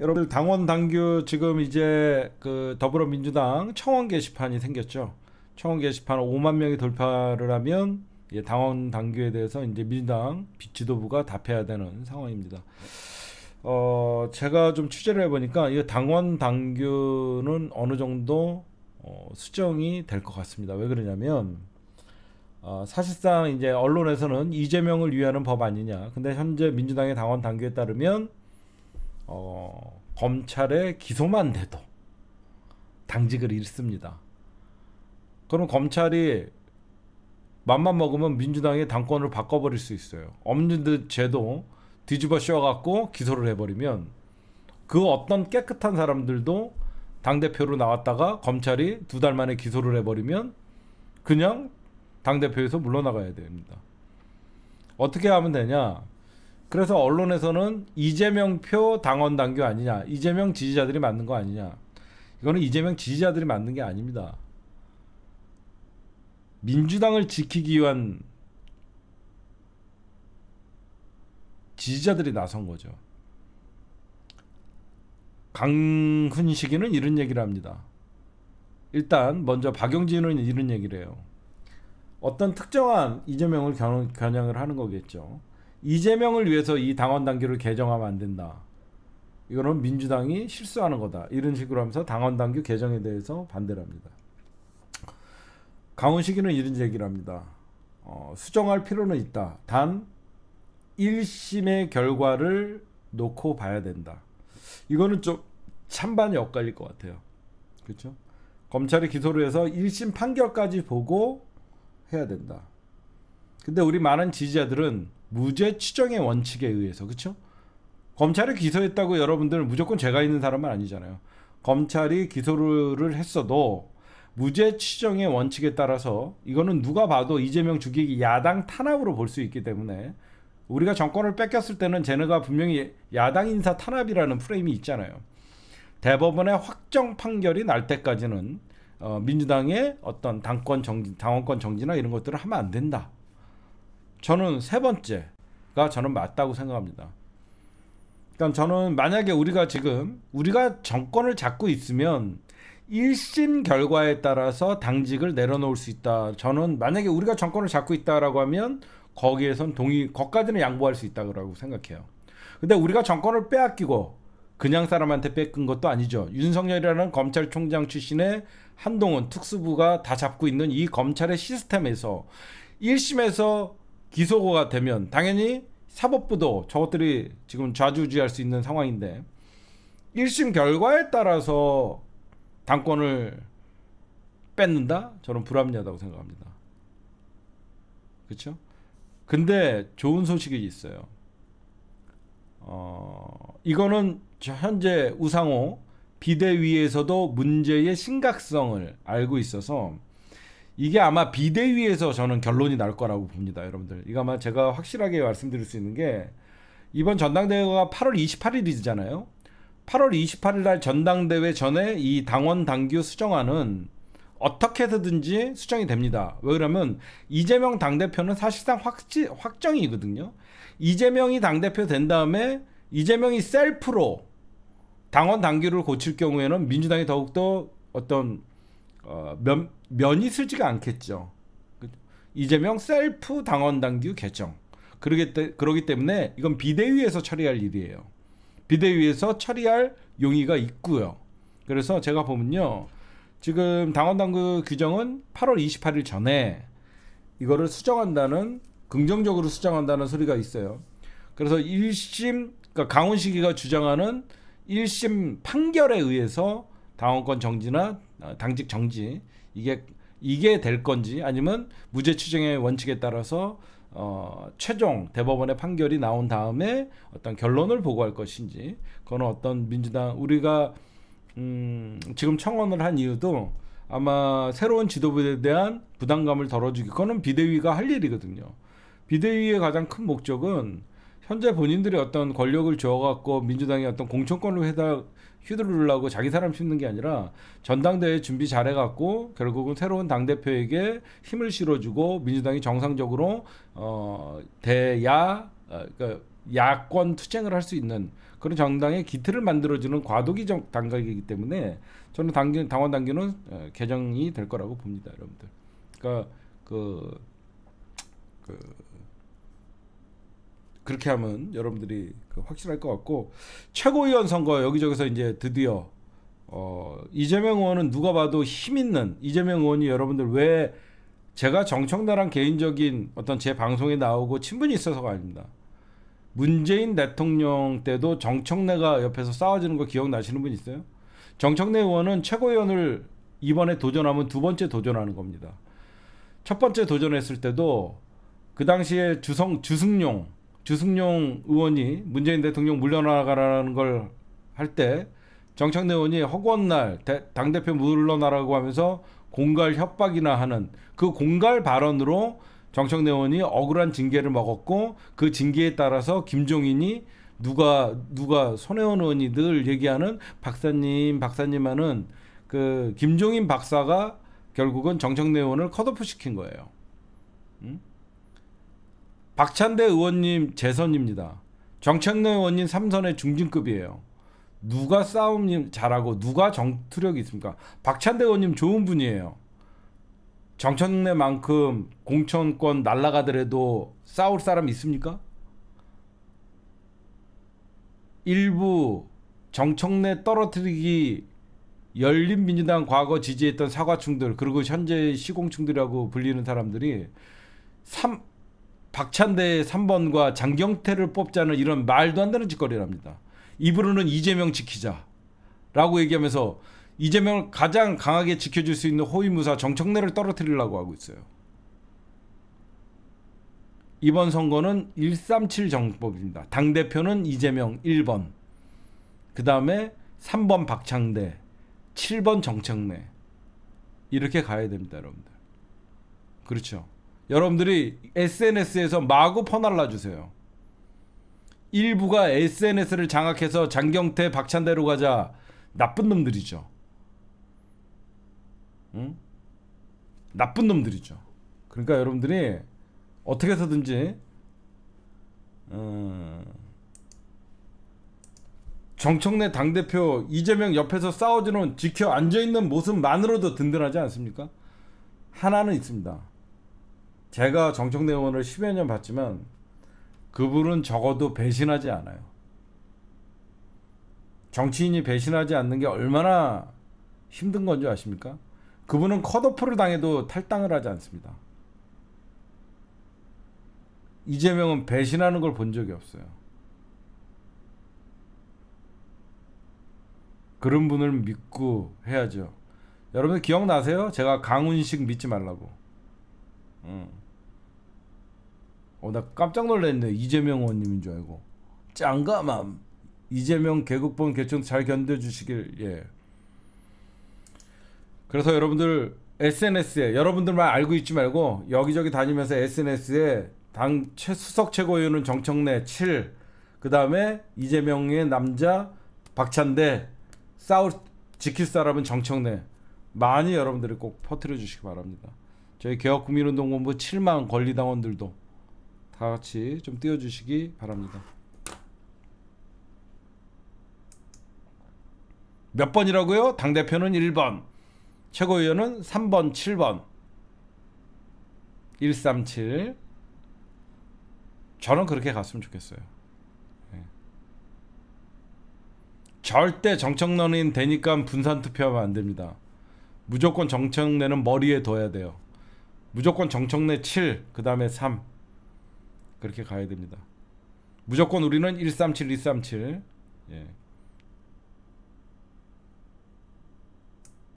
여러분들 당원 당규 지금 이제 그 더불어민주당 청원 게시판이 생겼죠. 청원 게시판 5만 명이 돌파를 하면 당원 당규에 대해서 이제 민주당 지도부가 답해야 되는 상황입니다. 어 제가 좀 취재를 해보니까 이 당원 당규는 어느 정도 어, 수정이 될 것 같습니다. 왜 그러냐면 어, 사실상 이제 언론에서는 이재명을 위하는 법 아니냐. 근데 현재 민주당의 당원 당규에 따르면 어, 검찰의 기소만 돼도 당직을 잃습니다. 그럼 검찰이 맘만 먹으면 민주당의 당권을 바꿔버릴 수 있어요. 없는 듯 죄도 뒤집어 씌워갖고 기소를 해버리면 그 어떤 깨끗한 사람들도 당대표로 나왔다가 검찰이 두 달 만에 기소를 해버리면 그냥 당대표에서 물러나가야 됩니다. 어떻게 하면 되냐? 그래서 언론에서는 이재명 표 당원 당규 아니냐, 이재명 지지자들이 만든 거 아니냐. 이거는 이재명 지지자들이 만든 게 아닙니다. 민주당을 지키기 위한 지지자들이 나선 거죠. 강훈식이는 이런 얘기를 합니다. 일단 먼저 박용진은 이런 얘기를 해요. 어떤 특정한 이재명을 겨냥을 하는 거겠죠. 이재명을 위해서 이 당원 당규를 개정하면 안 된다. 이거는 민주당이 실수하는 거다. 이런 식으로 하면서 당원 당규 개정에 대해서 반대를 합니다. 강훈시기는 이런 얘기를 합니다. 어, 수정할 필요는 있다. 단 1심의 결과를 놓고 봐야 된다. 이거는 좀 찬반이 엇갈릴 것 같아요. 그렇죠? 검찰이 기소를 해서 1심 판결까지 보고 해야 된다. 근데 우리 많은 지지자들은 무죄 추정의 원칙에 의해서 그렇죠? 검찰이 기소했다고 여러분들 무조건 죄가 있는 사람은 아니잖아요. 검찰이 기소를 했어도 무죄 추정의 원칙에 따라서 이거는 누가 봐도 이재명 죽이기 야당 탄압으로 볼 수 있기 때문에 우리가 정권을 뺏겼을 때는 쟤네가 분명히 야당 인사 탄압이라는 프레임이 있잖아요. 대법원의 확정 판결이 날 때까지는 어, 민주당의 어떤 당권 정지, 당원권 정지나 이런 것들을 하면 안 된다. 저는 세 번째가 저는 맞다고 생각합니다. 그러니까 저는 만약에 우리가 지금 우리가 정권을 잡고 있으면 1심 결과에 따라서 당직을 내려놓을 수 있다. 저는 만약에 우리가 정권을 잡고 있다라고 하면 거기에선 동의, 거까지는 양보할 수 있다고 생각해요. 근데 우리가 정권을 빼앗기고 그냥 사람한테 뺏긴 것도 아니죠. 윤석열이라는 검찰총장 출신의 한동훈 특수부가 다 잡고 있는 이 검찰의 시스템에서 1심에서 기소가 되면 당연히 사법부도 저것들이 지금 좌지우지할 수 있는 상황인데 1심 결과에 따라서 당권을 뺏는다? 저는 불합리하다고 생각합니다. 그렇죠? 근데 좋은 소식이 있어요. 어, 이거는 현재 우상호 비대위에서도 문제의 심각성을 알고 있어서 이게 아마 비대위에서 저는 결론이 날 거라고 봅니다, 여러분들. 이거 아마 제가 확실하게 말씀드릴 수 있는 게 이번 전당대회가 8월 28일이잖아요. 8월 28일 날 전당대회 전에 이 당원 당규 수정안은 어떻게 해서든지 수정이 됩니다. 왜 그러면 이재명 당대표는 사실상 확지, 확정이거든요. 이재명이 당대표 된 다음에 이재명이 셀프로 당원 당규를 고칠 경우에는 민주당이 더욱더 어떤 어, 면, 면이 쓰지가 않겠죠. 그 이재명 셀프 당원당규 개정. 그러기, 때, 그러기 때문에 이건 비대위에서 처리할 일이에요. 비대위에서 처리할 용의가 있고요. 그래서 제가 보면요. 지금 당원당규 규정은 8월 28일 전에 이거를 수정한다는 긍정적으로 수정한다는 소리가 있어요. 그래서 1심 그러니까 강훈식이가 주장하는 1심 판결에 의해서 당원권 정지나 어, 당직 정지 이게 이게 될 건지 아니면 무죄 추정의 원칙에 따라서 어, 최종 대법원의 판결이 나온 다음에 어떤 결론을 보고할 것인지 그건 어떤 민주당 우리가 음, 지금 청원을 한 이유도 아마 새로운 지도부에 대한 부담감을 덜어주기 그거는 비대위가 할 일이거든요. 비대위의 가장 큰 목적은 현재 본인들의 어떤 권력을 쥐어갖고 민주당의 어떤 공천권을 해다 휘두르려고 자기 사람 씹는게 아니라 전당대회 준비 잘해갖고 결국은 새로운 당 대표에게 힘을 실어주고 민주당이 정상적으로 어 대야 어, 그러니까 야권 투쟁을 할 수 있는 그런 정당의 기틀을 만들어주는 과도기 정, 당각이기 때문에 저는 당규, 당원 당규는 어, 개정이 될 거라고 봅니다, 여러분들. 그러니까 그, 그 그렇게 하면 여러분들이 그 확실할 것 같고 최고위원 선거 여기저기서 이제 드디어 어, 이재명 의원은 누가 봐도 힘 있는 이재명 의원이 여러분들 왜 제가 정청나랑 개인적인 어떤 제 방송에 나오고 친분이 있어서가 아닙니다. 문재인 대통령 때도 정청래가 옆에서 싸워지는 거 기억나시는 분 있어요? 정청래 의원은 최고위원을 이번에 도전하면 두 번째 도전하는 겁니다. 첫 번째 도전했을 때도 그 당시에 주성 주승용 주승용 의원이 문재인 대통령 물러나가라는 걸 할 때 정창래 의원이 허구날 당대표 물러나라고 하면서 공갈 협박이나 하는 그 공갈 발언으로 정청래 의원이 억울한 징계를 먹었고 그 징계에 따라서 김종인이 누가 누가 손혜원 의원이 늘 얘기하는 박사님 박사님 하는 그 김종인 박사가 결국은 정청래 의원을 컷오프 시킨 거예요. 음? 박찬대 의원님 재선입니다. 정청래 의원님 3선의 중진급이에요. 누가 싸움 잘하고 누가 정투력이 있습니까? 박찬대 의원님 좋은 분이에요. 정청래만큼 공천권 날라가더라도 싸울 사람 있습니까? 일부 정청래 떨어뜨리기 열린민주당 과거 지지했던 사과충들 그리고 현재 시공충들이라고 불리는 사람들이 3 박찬대 3번과 장경태를 뽑자는 이런 말도 안 되는 짓거리랍니다. 입으로는 이재명 지키자라고 얘기하면서 이재명을 가장 강하게 지켜줄 수 있는 호위무사 정청래를 떨어뜨리려고 하고 있어요. 이번 선거는 137 정법입니다. 당대표는 이재명 1번, 그 다음에 3번 박창대, 7번 정청래 이렇게 가야 됩니다, 여러분들. 그렇죠. 여러분들이 SNS에서 마구 퍼날라 주세요. 일부가 SNS를 장악해서 장경태 박찬대로 가자 나쁜 놈들이죠. 응? 나쁜 놈들이죠. 그러니까 여러분들이 어떻게 해서든지 음... 정청래 당대표 이재명 옆에서 싸워주는 지켜 앉아있는 모습만으로도 든든하지 않습니까? 하나는 있습니다. 제가 정청래 의원을 10여 년 봤지만 그분은 적어도 배신하지 않아요. 정치인이 배신하지 않는 게 얼마나 힘든 건지 아십니까? 그분은 컷오프를 당해도 탈당을 하지 않습니다. 이재명은 배신하는 걸 본 적이 없어요. 그런 분을 믿고 해야죠. 여러분 기억나세요? 제가 강훈식 믿지 말라고. 어나 깜짝 놀랐네 이재명 의원님인 줄 알고 짱가맘 이재명 개국본 개청 잘 견뎌주시길 예. 그래서 여러분들 SNS에 여러분들만 알고 있지 말고 여기저기 다니면서 SNS에 당 최, 수석 최고위원은 정청래 7, 그 다음에 이재명의 남자 박찬대 싸울 지킬 사람은 정청래 많이 여러분들이 꼭 퍼뜨려 주시기 바랍니다. 저희 개혁국민운동본부 7만 권리당원들도 다 같이 좀 띄워주시기 바랍니다. 몇 번이라고요? 당대표는 1번, 최고위원은 3번, 7번, 137. 저는 그렇게 갔으면 좋겠어요. 네. 절대 정청론인 되니까 분산 투표하면 안 됩니다. 무조건 정청내는 머리에 둬야 돼요. 무조건 정청래 7, 그 다음에 3 그렇게 가야 됩니다. 무조건 우리는 137, 237. 예.